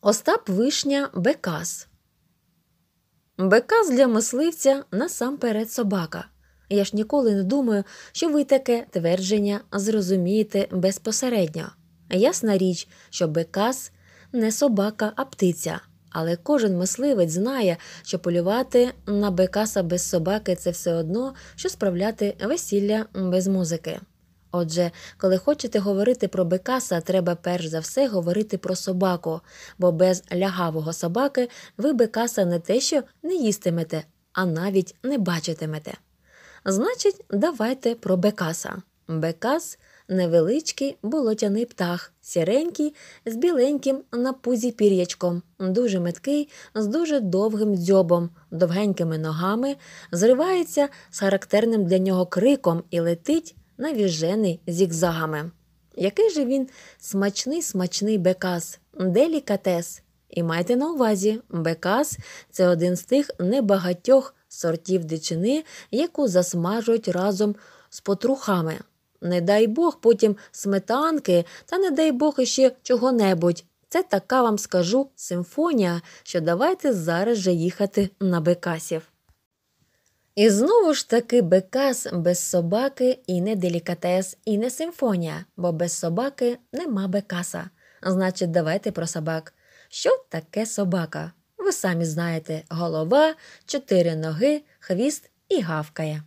Остап Вишня Бекас. Бекас для мисливця насамперед собака. Я ж ніколи не думаю, що ви таке твердження зрозумієте безпосередньо. Ясна річ, що Бекас не собака, а птиця. Але кожен мисливець знає, що полювати на Бекаса без собаки це все одно, що справляти весілля без музики. Отже, коли хочете говорити про бекаса, треба перш за все говорити про собаку, бо без лягавого собаки ви бекаса не те, що не їстимете, а навіть не бачитимете. Значить, давайте про бекаса. Бекас невеличкий болотяний птах, сіренький, з біленьким на пузі пір'ячком, дуже меткий, з дуже довгим дзьобом, довгенькими ногами, зривається з характерним для нього криком і летить навіжений зігзагами. Який же він смачний, смачний бекас, делікатес. І майте на увазі, бекас це один з тих небагатьох сортів дичини, яку засмажують разом з потрухами. Не дай Бог потім сметанки, та не дай Бог іще чого-небудь. Це така вам скажу симфонія, що давайте зараз же їхати на бекасів. І знову ж таки Бекас без собаки і не делікатес, і не симфонія, бо без собаки нема Бекаса. Значить, давайте про собак. Що таке собака? Ви самі знаєте: голова, чотири ноги, хвіст і гавкає.